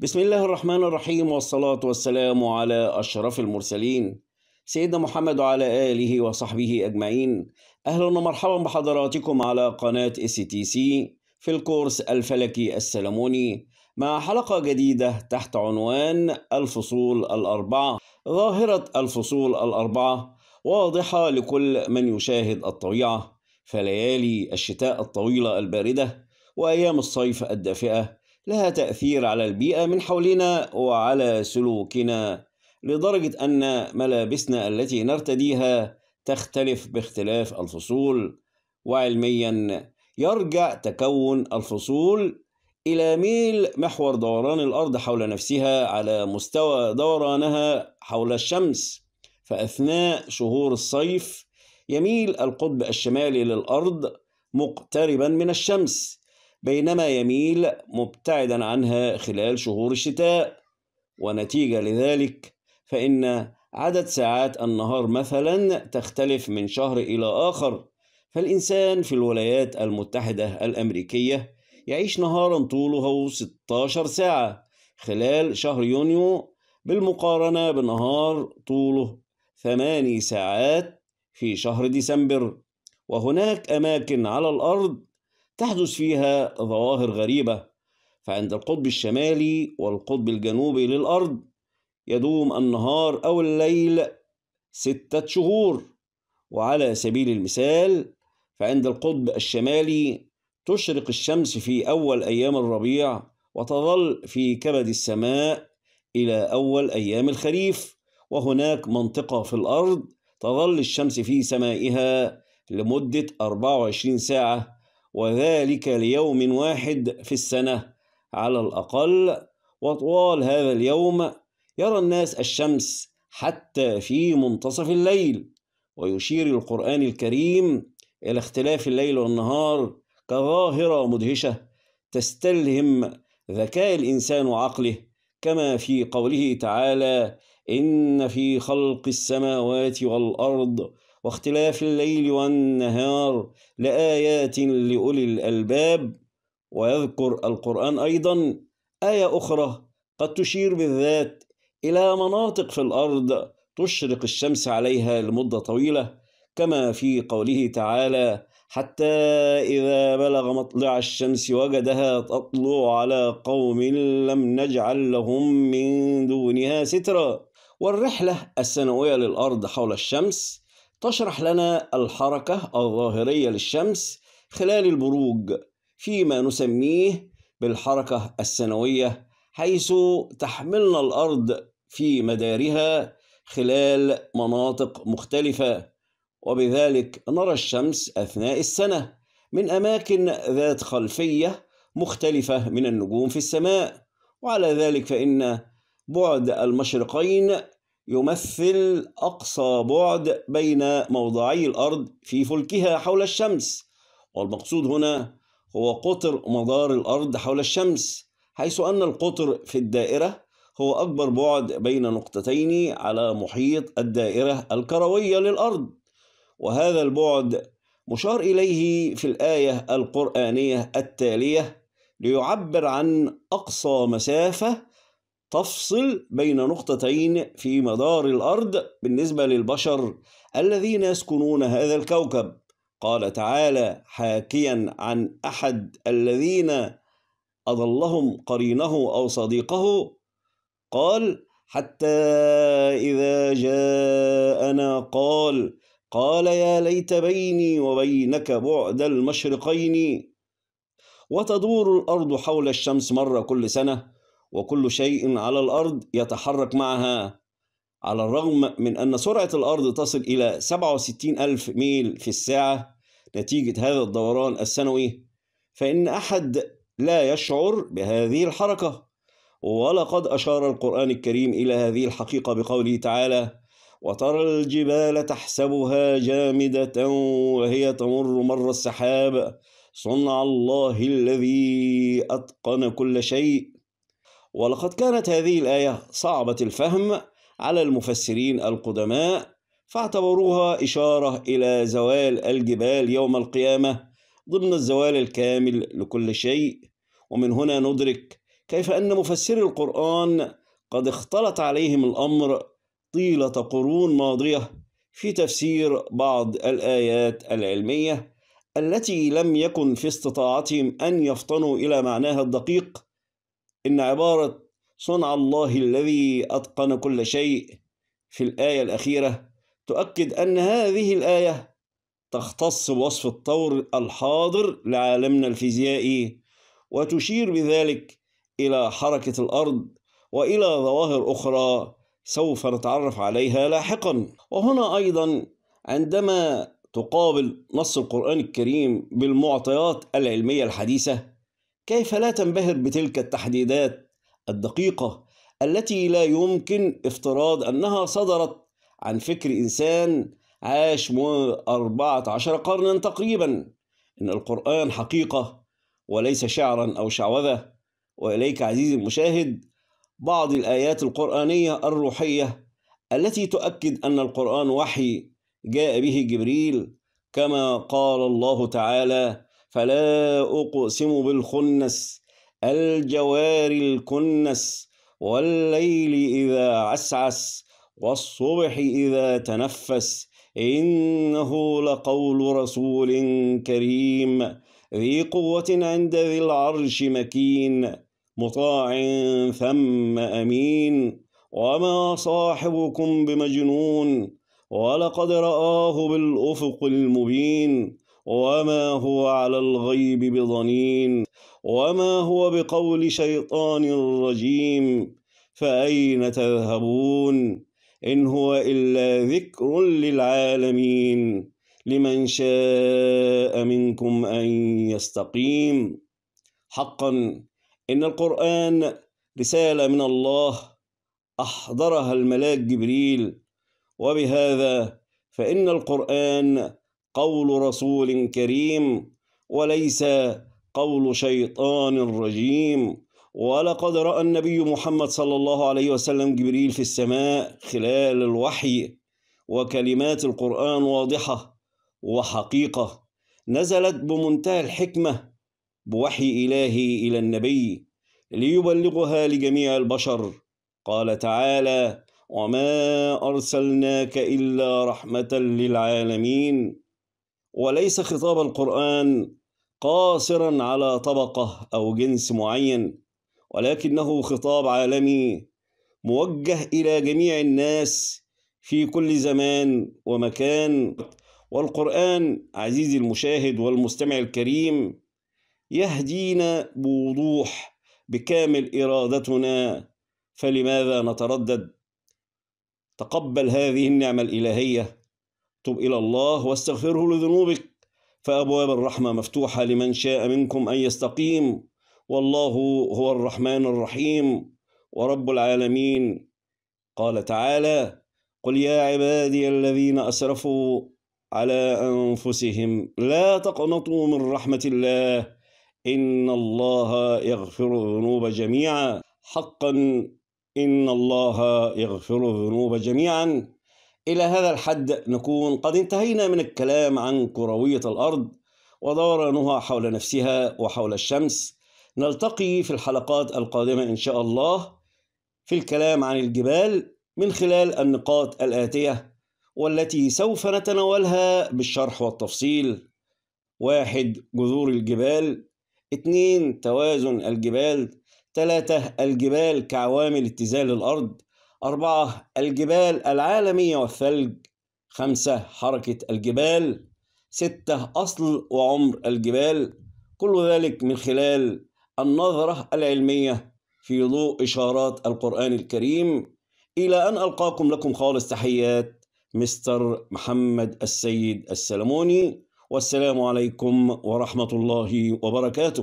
بسم الله الرحمن الرحيم والصلاة والسلام على أشرف المرسلين سيدنا محمد وعلى آله وصحبه أجمعين أهلا ومرحبا بحضراتكم على قناة اس تي سي في الكورس الفلكي السلموني مع حلقة جديدة تحت عنوان الفصول الأربعة ظاهرة الفصول الأربعة واضحة لكل من يشاهد الطبيعة فليالي الشتاء الطويلة الباردة وأيام الصيف الدافئة لها تأثير على البيئة من حولنا وعلى سلوكنا لدرجة أن ملابسنا التي نرتديها تختلف باختلاف الفصول وعلميا يرجع تكون الفصول إلى ميل محور دوران الأرض حول نفسها على مستوى دورانها حول الشمس فأثناء شهور الصيف يميل القطب الشمالي للأرض مقتربا من الشمس بينما يميل مبتعدا عنها خلال شهور الشتاء ونتيجة لذلك فإن عدد ساعات النهار مثلا تختلف من شهر إلى آخر فالإنسان في الولايات المتحدة الأمريكية يعيش نهارا طوله 16 ساعة خلال شهر يونيو بالمقارنة بنهار طوله 8 ساعات في شهر ديسمبر وهناك أماكن على الأرض تحدث فيها ظواهر غريبة فعند القطب الشمالي والقطب الجنوبي للأرض يدوم النهار أو الليل ستة شهور وعلى سبيل المثال فعند القطب الشمالي تشرق الشمس في أول أيام الربيع وتظل في كبد السماء إلى أول أيام الخريف وهناك منطقة في الأرض تظل الشمس في سمائها لمدة 24 ساعة وذلك ليوم واحد في السنة على الأقل وطوال هذا اليوم يرى الناس الشمس حتى في منتصف الليل ويشير القرآن الكريم إلى اختلاف الليل والنهار كظاهرة مدهشة تستلهم ذكاء الإنسان وعقله كما في قوله تعالى إن في خلق السماوات والأرض واختلاف الليل والنهار لآيات لأولي الألباب ويذكر القرآن أيضا آية أخرى قد تشير بالذات إلى مناطق في الأرض تشرق الشمس عليها لمدة طويلة كما في قوله تعالى حتى إذا بلغ مطلع الشمس وجدها تطلع على قوم لم نجعل لهم من دونها سترا والرحلة السنوية للأرض حول الشمس تشرح لنا الحركة الظاهرية للشمس خلال البروج فيما نسميه بالحركة السنوية حيث تحملنا الأرض في مدارها خلال مناطق مختلفة وبذلك نرى الشمس أثناء السنة من أماكن ذات خلفية مختلفة من النجوم في السماء وعلى ذلك فإن بعد المشرقين يمثل أقصى بعد بين موضعي الأرض في فلكها حول الشمس والمقصود هنا هو قطر مدار الأرض حول الشمس حيث أن القطر في الدائرة هو أكبر بعد بين نقطتين على محيط الدائرة الكروية للأرض وهذا البعد مشار إليه في الآية القرآنية التالية ليعبر عن أقصى مسافة تفصل بين نقطتين في مدار الأرض بالنسبة للبشر الذين يسكنون هذا الكوكب قال تعالى حاكيا عن أحد الذين أضلهم قرينه أو صديقه قال حتى إذا جاءنا قال قال يا ليت بيني وبينك بعد المشرقين وتدور الأرض حول الشمس مرة كل سنة وكل شيء على الأرض يتحرك معها على الرغم من أن سرعة الأرض تصل إلى 67 ألف ميل في الساعة نتيجة هذا الدوران السنوي فإن أحد لا يشعر بهذه الحركة ولقد أشار القرآن الكريم إلى هذه الحقيقة بقوله تعالى وترى الجبال تحسبها جامدة وهي تمر مر السحاب صنع الله الذي أتقن كل شيء ولقد كانت هذه الآية صعبة الفهم على المفسرين القدماء فاعتبروها إشارة إلى زوال الجبال يوم القيامة ضمن الزوال الكامل لكل شيء ومن هنا ندرك كيف أن مفسري القرآن قد اختلط عليهم الأمر طيلة قرون ماضية في تفسير بعض الآيات العلمية التي لم يكن في استطاعتهم أن يفطنوا إلى معناها الدقيق إن عبارة صنع الله الذي أتقن كل شيء في الآية الأخيرة تؤكد أن هذه الآية تختص بوصف الطور الحاضر لعالمنا الفيزيائي وتشير بذلك إلى حركة الأرض وإلى ظواهر أخرى سوف نتعرف عليها لاحقا وهنا أيضا عندما تقابل نص القرآن الكريم بالمعطيات العلمية الحديثة كيف لا تنبهر بتلك التحديدات الدقيقة التي لا يمكن افتراض أنها صدرت عن فكر إنسان عاش أربعة عشر قرنا تقريبا إن القرآن حقيقة وليس شعرا أو شعوذة وإليك عزيزي المشاهد بعض الآيات القرآنية الروحية التي تؤكد أن القرآن وحي جاء به جبريل كما قال الله تعالى فلا أقسم بالخنس الجوار الكنس والليل إذا عسعس والصبح إذا تنفس إنه لقول رسول كريم ذي قوة عند ذي العرش مكين مطاع ثم أمين وما صاحبكم بمجنون ولقد رآه بالأفق المبين وما هو على الغيب بضنين وما هو بقول شيطان رجيم فأين تذهبون إن هو إلا ذكر للعالمين لمن شاء منكم أن يستقيم حقا إن القرآن رسالة من الله أحضرها الملاك جبريل وبهذا فإن القرآن قول رسول كريم وليس قول شيطان رجيم ولقد رأى النبي محمد صلى الله عليه وسلم جبريل في السماء خلال الوحي وكلمات القرآن واضحة وحقيقة نزلت بمنتهى الحكمة بوحي إلهي إلى النبي ليبلغها لجميع البشر قال تعالى وما أرسلناك إلا رحمة للعالمين وليس خطاب القرآن قاصرا على طبقة أو جنس معين ولكنه خطاب عالمي موجه إلى جميع الناس في كل زمان ومكان والقرآن عزيزي المشاهد والمستمع الكريم يهدينا بوضوح بكامل إرادتنا فلماذا نتردد؟ تقبل هذه النعمة الإلهية تب إلى الله واستغفره لذنوبك فأبواب الرحمة مفتوحة لمن شاء منكم أن يستقيم والله هو الرحمن الرحيم ورب العالمين قال تعالى قل يا عبادي الذين أسرفوا على أنفسهم لا تقنطوا من رحمة الله إن الله يغفر الذنوب جميعا حقا إن الله يغفر الذنوب جميعا إلى هذا الحد نكون قد انتهينا من الكلام عن كروية الأرض ودورانها حول نفسها وحول الشمس نلتقي في الحلقات القادمة إن شاء الله في الكلام عن الجبال من خلال النقاط الآتية والتي سوف نتناولها بالشرح والتفصيل واحد جذور الجبال اثنين توازن الجبال ثلاثة الجبال كعوامل اتزان الأرض أربعة الجبال العالمية والثلج خمسة حركة الجبال ستة أصل وعمر الجبال كل ذلك من خلال النظرة العلمية في ضوء إشارات القرآن الكريم إلى أن ألقاكم لكم خالص تحيات مستر محمد السيد السلموني والسلام عليكم ورحمة الله وبركاته